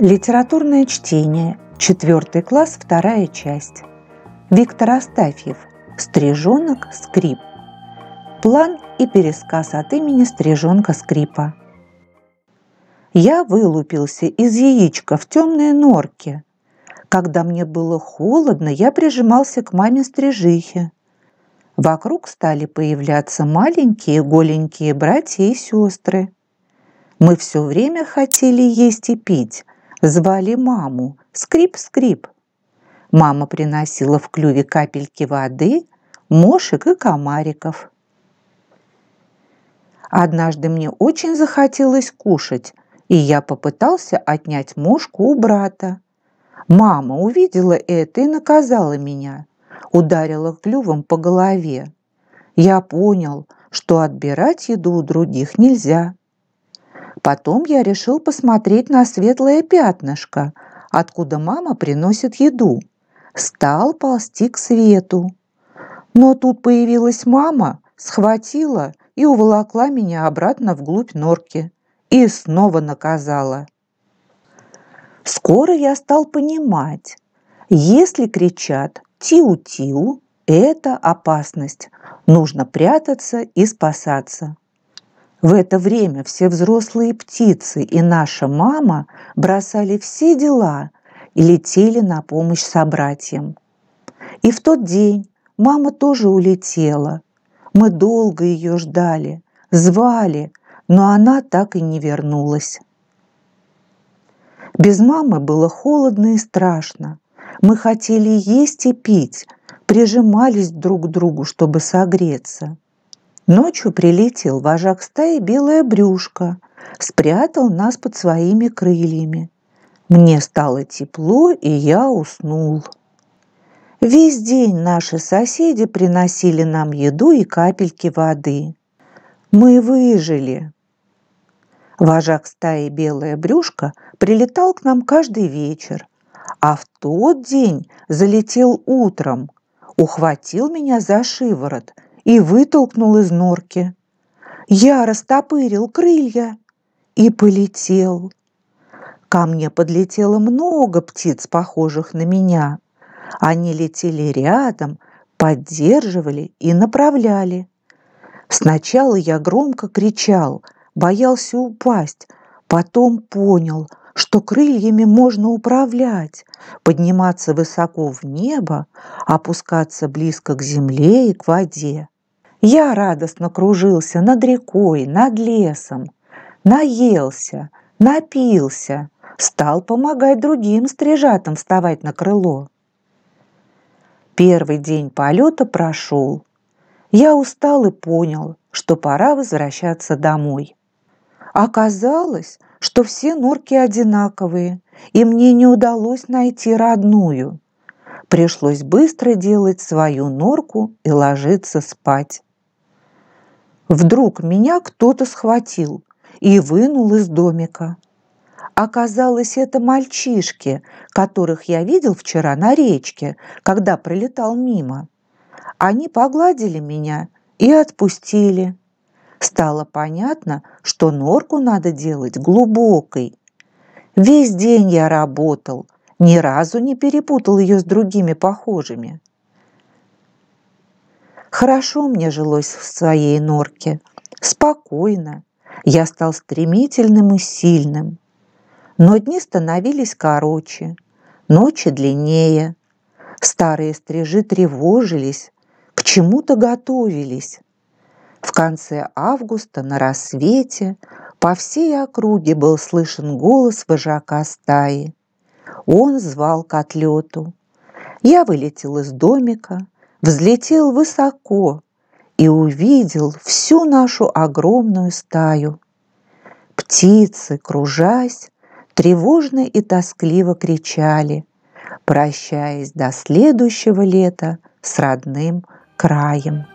Литературное чтение. Четвертый класс, вторая часть. Виктор Астафьев. Стрижонок скрип. План и пересказ от имени Стрижонка скрипа. Я вылупился из яичка в темной норке. Когда мне было холодно, я прижимался к маме стрижихе. Вокруг стали появляться маленькие голенькие братья и сестры. Мы все время хотели есть и пить, Звали маму «Скрип-скрип». Мама приносила в клюве капельки воды, мошек и комариков. Однажды мне очень захотелось кушать, и я попытался отнять мошку у брата. Мама увидела это и наказала меня, ударила клювом по голове. Я понял, что отбирать еду у других нельзя. Потом я решил посмотреть на светлое пятнышко, откуда мама приносит еду. Стал ползти к свету. Но тут появилась мама, схватила и уволокла меня обратно вглубь норки. И снова наказала. Скоро я стал понимать, если кричат «тиу-тиу», это опасность. Нужно прятаться и спасаться. В это время все взрослые птицы и наша мама бросали все дела и летели на помощь собратьям. И в тот день мама тоже улетела. Мы долго ее ждали, звали, но она так и не вернулась. Без мамы было холодно и страшно. Мы хотели есть и пить, прижимались друг к другу, чтобы согреться. Ночью прилетел вожак стаи белая брюшка, спрятал нас под своими крыльями. Мне стало тепло, и я уснул. Весь день наши соседи приносили нам еду и капельки воды. Мы выжили. Вожак стаи «Белая брюшка» прилетал к нам каждый вечер, а в тот день залетел утром, ухватил меня за шиворот и вытолкнул из норки. Я растопырил крылья и полетел. Ко мне подлетело много птиц, похожих на меня. Они летели рядом, поддерживали и направляли. Сначала я громко кричал, боялся упасть, потом понял, что крыльями можно управлять, подниматься высоко в небо, опускаться близко к земле и к воде. Я радостно кружился над рекой, над лесом, наелся, напился, стал помогать другим стрижатам вставать на крыло. Первый день полета прошел. Я устал и понял, что пора возвращаться домой. Оказалось, что все норки одинаковые, и мне не удалось найти родную. Пришлось быстро делать свою норку и ложиться спать. Вдруг меня кто-то схватил и вынул из домика. Оказалось, это мальчишки, которых я видел вчера на речке, когда пролетал мимо. Они погладили меня и отпустили. Стало понятно, что норку надо делать глубокой. Весь день я работал, ни разу не перепутал ее с другими похожими. Хорошо мне жилось в своей норке, спокойно. Я стал стремительным и сильным. Но дни становились короче, ночи длиннее. Старые стрижи тревожились, к чему-то готовились. В конце августа на рассвете по всей округе был слышен голос вожака стаи. Он звал к отлету. Я вылетел из домика, взлетел высоко и увидел всю нашу огромную стаю. Птицы, кружась, тревожно и тоскливо кричали, прощаясь до следующего лета с родным краем.